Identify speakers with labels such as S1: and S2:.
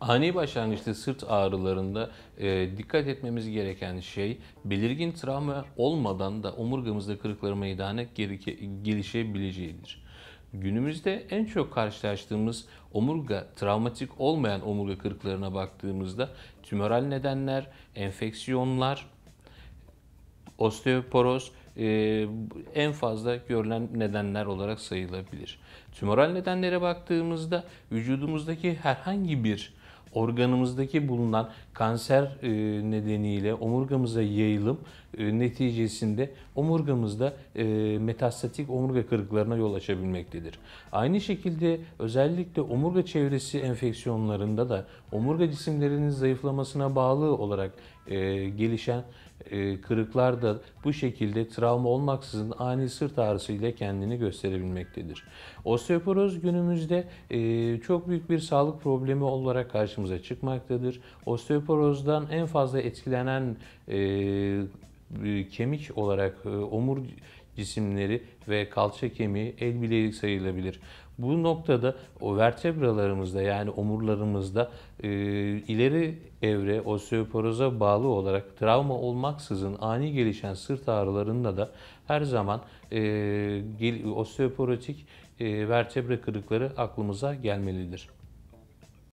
S1: Ani başlangıçta sırt ağrılarında e, dikkat etmemiz gereken şey belirgin travma olmadan da omurgamızda kırıklar meydana gelişebileceğidir. Günümüzde en çok karşılaştığımız omurga, travmatik olmayan omurga kırıklarına baktığımızda tümöral nedenler, enfeksiyonlar, osteoporoz e, en fazla görülen nedenler olarak sayılabilir. Tümöral nedenlere baktığımızda vücudumuzdaki herhangi bir organımızdaki bulunan kanser e, nedeniyle omurgamıza yayılım e, neticesinde omurgamızda e, metastatik omurga kırıklarına yol açabilmektedir. Aynı şekilde özellikle omurga çevresi enfeksiyonlarında da omurga cisimlerinin zayıflamasına bağlı olarak gelişen kırıklar da bu şekilde travma olmaksızın ani sırt ağrısı ile kendini gösterebilmektedir. Osteoporoz günümüzde çok büyük bir sağlık problemi olarak karşımıza karşımıza çıkmaktadır. Osteoporozdan en fazla etkilenen e, e, kemik olarak e, omur cisimleri ve kalça kemiği el bileği sayılabilir. Bu noktada o vertebralarımızda yani omurlarımızda e, ileri evre osteoporoza bağlı olarak travma olmaksızın ani gelişen sırt ağrılarında da her zaman e, osteoporotik e, vertebra kırıkları aklımıza gelmelidir.